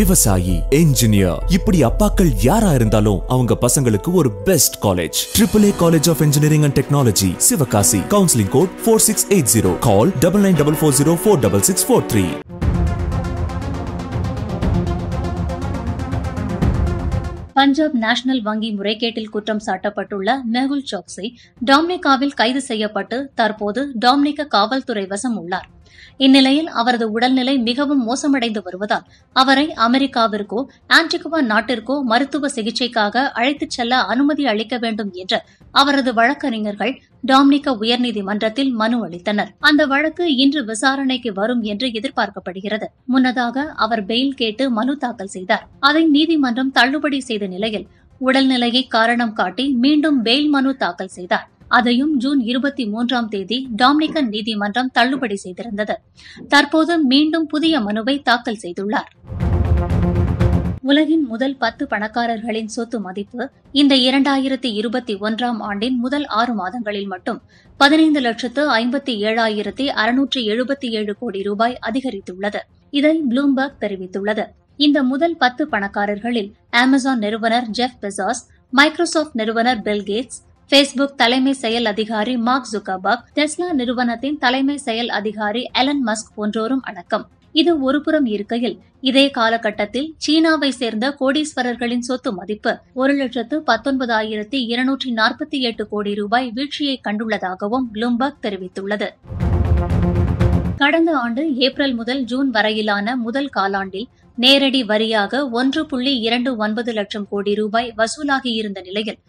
விவசாயி என்ஜினியர் இப்படி அப்பாக்கள் யாரா இருந்தாலும் அவங்க பசங்களுக்கு ஒரு best college triple A college of engineering and technology Sivakasi counselling code four six eight zero call double nine double four zero four double six four three Punjab national வங்கி முறைகேட்டில் குற்றம் சாட்டப்பட்டுள்ள மெகுல் சோக்சி டாம்னிகாவில் கைது செய்யப்பட்டு தற்போது டாம்னிக காவல்துறை வசம் உள்ளார் இந்நிலையில் அவரது உடல்நிலை மிகவும் மோசமடைந்து வருவதால் அவரை அமெரிக்காவிற்கோ ஆன்டிகுவா நாட்டிற்கோ மருத்துவ சிகிச்சைக்காக அழைத்துச் செல்ல அனுமதி அளிக்க வேண்டும் என்று அவரது வழக்கறிஞர்கள் டாம்னிகா உயர்நீதிமன்றத்தில் மனு அளித்தனர் அந்த வழக்கு இன்று விசாரணைக்கு வரும் என்று எதிர்பார்க்கப்படுகிறது முன்னதாக அவர் பெயில் கேட்டு மனு தாக்கல் செய்தார் அதை நீதிமன்றம் தள்ளுபடி செய்த நிலையில் உடல்நிலையை காரணம் காட்டி மீண்டும் பெயில் மனு தாக்கல் செய்தார் அதையும் ஜூன் இருபத்தி மூன்றாம் தேதி டாமினிகன் நீதிமன்றம் தள்ளுபடி செய்திருந்தது தற்போது மீண்டும் புதிய மனுவை தாக்கல் செய்துள்ளார் உலகின் முதல் பத்து பணக்காரர்களின் சொத்து மதிப்பு இந்த இரண்டாயிரத்தி இருபத்தி ஒன்றாம் ஆண்டின் முதல் ஆறு மாதங்களில் மட்டும் பதினைந்து லட்சத்து ஐம்பத்தி ஏழாயிரத்தி அறுநூற்றி எழுபத்தி ஏழு கோடி ரூபாய் அதிகரித்துள்ளது இதை ப்ளூம்பர்க் தெரிவித்துள்ளது இந்த முதல் பத்து பணக்காரர்களில் அமேசான் நிறுவனர் ஜெஃப் பெசாஸ் மைக்ரோசாப்ட் நிறுவனர் பில்கேட்ஸ் கேட்ஸ் பேஸ்புக் தலைமை செயல் அதிகாரி மார்க் ஜுகபர்க் டெஸ்லா நிறுவனத்தின் தலைமை செயல் அதிகாரி எலன் மஸ்க் போன்றோரும் அடக்கம் இது ஒருபுறம் இருக்கையில் இதே காலகட்டத்தில் சீனாவை சேர்ந்த கோடீஸ்வரர்களின் சொத்து மதிப்பு ஒரு லட்சத்து பத்தொன்பதாயிரத்தி இருநூற்றி நாற்பத்தி எட்டு கோடி ரூபாய் வீழ்ச்சியை கண்டுள்ளதாகவும் ப்ளூம்பர்க் தெரிவித்துள்ளது கடந்த ஆண்டு ஏப்ரல் முதல் ஜூன் வரையிலான முதல் காலாண்டில் நேரடி வரியாக ஒன்று புள்ளி இரண்டு ஒன்பது லட்சம் கோடி ரூபாய் வசூலாகியிருந்த நிலையில்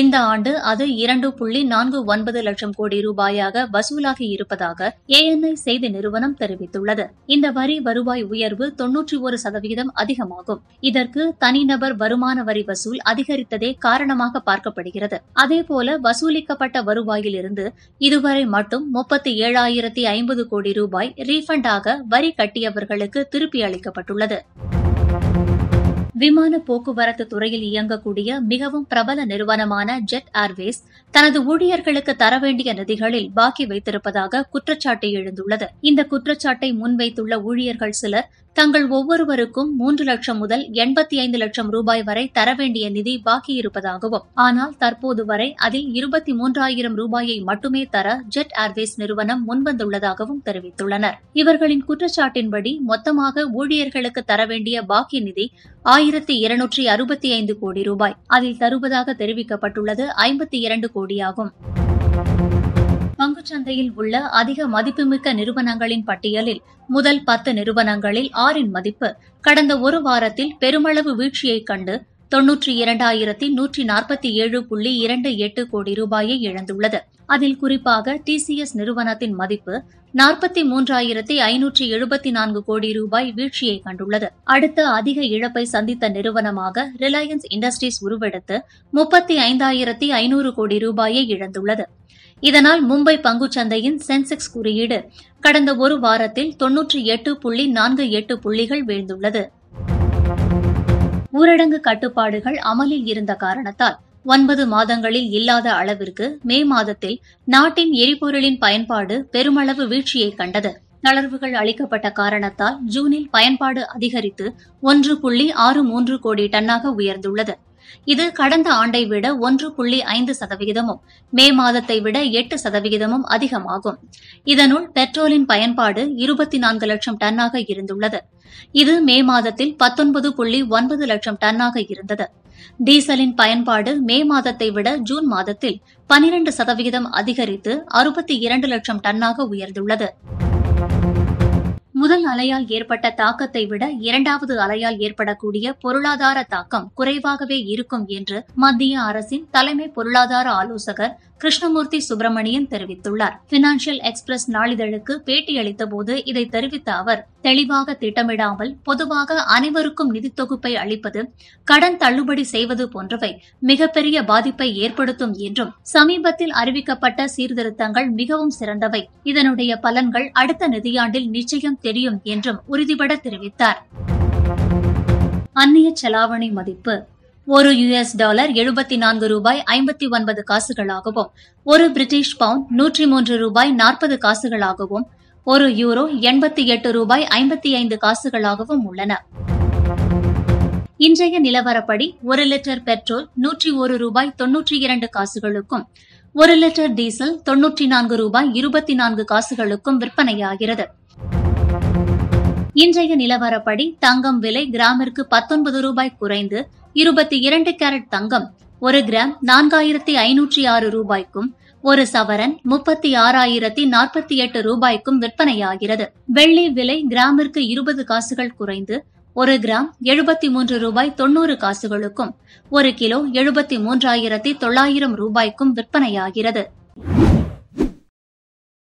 இந்த ஆண்டு அது இரண்டு புள்ளி நான்கு ஒன்பது லட்சம் கோடி ரூபாயாக வசூலாகி இருப்பதாக ஏஎன்ஐ செய்தி நிறுவனம் தெரிவித்துள்ளது இந்த வரி வருவாய் உயர்வு தொன்னூற்றி ஒரு சதவிகிதம் அதிகமாகும் இதற்கு தனிநபர் வருமான வரி வசூல் அதிகரித்ததே காரணமாக பார்க்கப்படுகிறது அதேபோல வசூலிக்கப்பட்ட வருவாயிலிருந்து இதுவரை மட்டும் முப்பத்தி ஏழாயிரத்தி ஐம்பது கோடி ரூபாய் ரீஃபண்டாக வரி கட்டியவர்களுக்கு திருப்பி அளிக்கப்பட்டுள்ளது விமான போக்குவரத்து துறையில் இயங்கக்கூடிய மிகவும் பிரபல நிறுவனமான ஜெட் ஏர்வேஸ் தனது ஊழியர்களுக்கு தர வேண்டிய நிதிகளில் பாக்கி வைத்திருப்பதாக குற்றச்சாட்டு எழுந்துள்ளது இந்த குற்றச்சாட்டை முன்வைத்துள்ள ஊழியர்கள் சிலர் தங்கள் ஒவ்வொருவருக்கும் மூன்று லட்சம் முதல் எண்பத்தி ஐந்து லட்சம் ரூபாய் வரை தர வேண்டிய நிதி பாக்கியிருப்பதாகவும் ஆனால் தற்போது வரை அதில் இருபத்தி மூன்றாயிரம் ரூபாயை மட்டுமே தர ஜெட் ஏர்வேஸ் நிறுவனம் முன்வந்துள்ளதாகவும் தெரிவித்துள்ளனர் இவர்களின் குற்றச்சாட்டின்படி மொத்தமாக ஊழியர்களுக்கு தர வேண்டிய பாக்கி நிதி ஆயிரம் ஆயிரத்தி இருநூற்றி அறுபத்தி ஐந்து கோடி ரூபாய் அதில் தருவதாக தெரிவிக்கப்பட்டுள்ளது ஐம்பத்தி இரண்டு கோடியாகும் பங்குச்சந்தையில் உள்ள அதிக மதிப்புமிக்க நிறுவனங்களின் பட்டியலில் முதல் பத்து நிறுவனங்களில் ஆறின் மதிப்பு கடந்த ஒரு வாரத்தில் பெருமளவு வீழ்ச்சியைக் கண்டு தொன்னூற்றி இரண்டாயிரத்தி நூற்றி நாற்பத்தி ஏழு புள்ளி இரண்டு எட்டு கோடி ரூபாயை இழந்துள்ளது அதில் குறிப்பாக டிசிஎஸ் நிறுவனத்தின் மதிப்பு நாற்பத்தி மூன்றாயிரத்தி ஐநூற்றி எழுபத்தி நான்கு கோடி ரூபாய் வீழ்ச்சியை கண்டுள்ளது அடுத்த அதிக இழப்பை சந்தித்த நிறுவனமாக ரிலையன்ஸ் இண்டஸ்ட்ரீஸ் உருவெடுத்து முப்பத்தி ஐந்தாயிரத்தி ஐநூறு கோடி ரூபாயை இழந்துள்ளது இதனால் மும்பை பங்குச்சந்தையின் சென்செக்ஸ் குறியீடு கடந்த ஒரு வாரத்தில் தொன்னூற்றி எட்டு புள்ளி நான்கு எட்டு புள்ளிகள் வீழ்ந்துள்ளது ஊரடங்கு கட்டுப்பாடுகள் அமலில் இருந்த காரணத்தால் ஒன்பது மாதங்களில் இல்லாத அளவிற்கு மே மாதத்தில் நாட்டின் எரிபொருளின் பயன்பாடு பெருமளவு வீழ்ச்சியை கண்டது தளர்வுகள் அளிக்கப்பட்ட காரணத்தால் ஜூனில் பயன்பாடு அதிகரித்து ஒன்று புள்ளி ஆறு மூன்று கோடி டன்னாக உயர்ந்துள்ளது இது கடந்த ஆண்டை விட ஒன்று புள்ளி ஐந்து சதவிகிதமும் மே மாதத்தை விட எட்டு சதவிகிதமும் அதிகமாகும் இதனுள் பெட்ரோலின் பயன்பாடு இருபத்தி நான்கு லட்சம் டன்னாக இருந்துள்ளது இது மே மாதத்தில் பத்தொன்பது புள்ளி ஒன்பது லட்சம் டன்னாக இருந்தது டீசலின் பயன்பாடு மே மாதத்தை விட ஜூன் மாதத்தில் பனிரண்டு சதவிகிதம் அதிகரித்து அறுபத்தி இரண்டு லட்சம் டன்னாக உயர்ந்துள்ளது முதல் அலையால் ஏற்பட்ட தாக்கத்தை விட இரண்டாவது அலையால் ஏற்படக்கூடிய பொருளாதார தாக்கம் குறைவாகவே இருக்கும் என்று மத்திய அரசின் தலைமை பொருளாதார ஆலோசகர் கிருஷ்ணமூர்த்தி சுப்பிரமணியன் தெரிவித்துள்ளார் பினான்சியல் எக்ஸ்பிரஸ் நாளிதழுக்கு பேட்டியளித்த போது இதை தெரிவித்த அவர் தெளிவாக திட்டமிடாமல் பொதுவாக அனைவருக்கும் நிதி தொகுப்பை அளிப்பது கடன் தள்ளுபடி செய்வது போன்றவை மிகப்பெரிய பாதிப்பை ஏற்படுத்தும் என்றும் சமீபத்தில் அறிவிக்கப்பட்ட சீர்திருத்தங்கள் மிகவும் சிறந்தவை இதனுடைய பலன்கள் அடுத்த நிதியாண்டில் நிச்சயம் தெரியும் என்றும் உறுதிபட தெரிவித்தார் அந்நிய செலாவணி மதிப்பு ஒரு யுஎஸ் டாலர் எழுபத்தி நான்கு ரூபாய் ஐம்பத்தி ஒன்பது காசுகளாகவும் ஒரு பிரிட்டிஷ் பவுண்ட் நூற்றி மூன்று ரூபாய் நாற்பது காசுகளாகவும் ஒரு யூரோ எண்பத்தி எட்டு ரூபாய் ஐம்பத்தி ஐந்து காசுகளாகவும் உள்ளன இன்றைய நிலவரப்படி ஒரு லிட்டர் பெட்ரோல் நூற்றி ஒரு ரூபாய் தொன்னூற்றி இரண்டு காசுகளுக்கும் ஒரு லிட்டர் டீசல் தொன்னூற்றி நான்கு ரூபாய் இருபத்தி நான்கு காசுகளுக்கும் விற்பனையாகிறது இன்றைய நிலவரப்படி தங்கம் விலை கிராமிற்கு பத்தொன்பது ரூபாய் குறைந்து இருபத்தி இரண்டு கேரட் தங்கம் ஒரு கிராம் நான்காயிரத்தி ஐநூற்றி ஆறு ரூபாய்க்கும் ஒரு சவரன் முப்பத்தி ஆறாயிரத்தி நாற்பத்தி எட்டு ரூபாய்க்கும் விற்பனையாகிறது வெள்ளி விலை கிராமிற்கு இருபது காசுகள் குறைந்து ஒரு கிராம் எழுபத்தி மூன்று ரூபாய் தொண்ணூறு காசுகளுக்கும் ஒரு கிலோ எழுபத்தி மூன்றாயிரத்தி தொள்ளாயிரம் ரூபாய்க்கும் விற்பனையாகிறது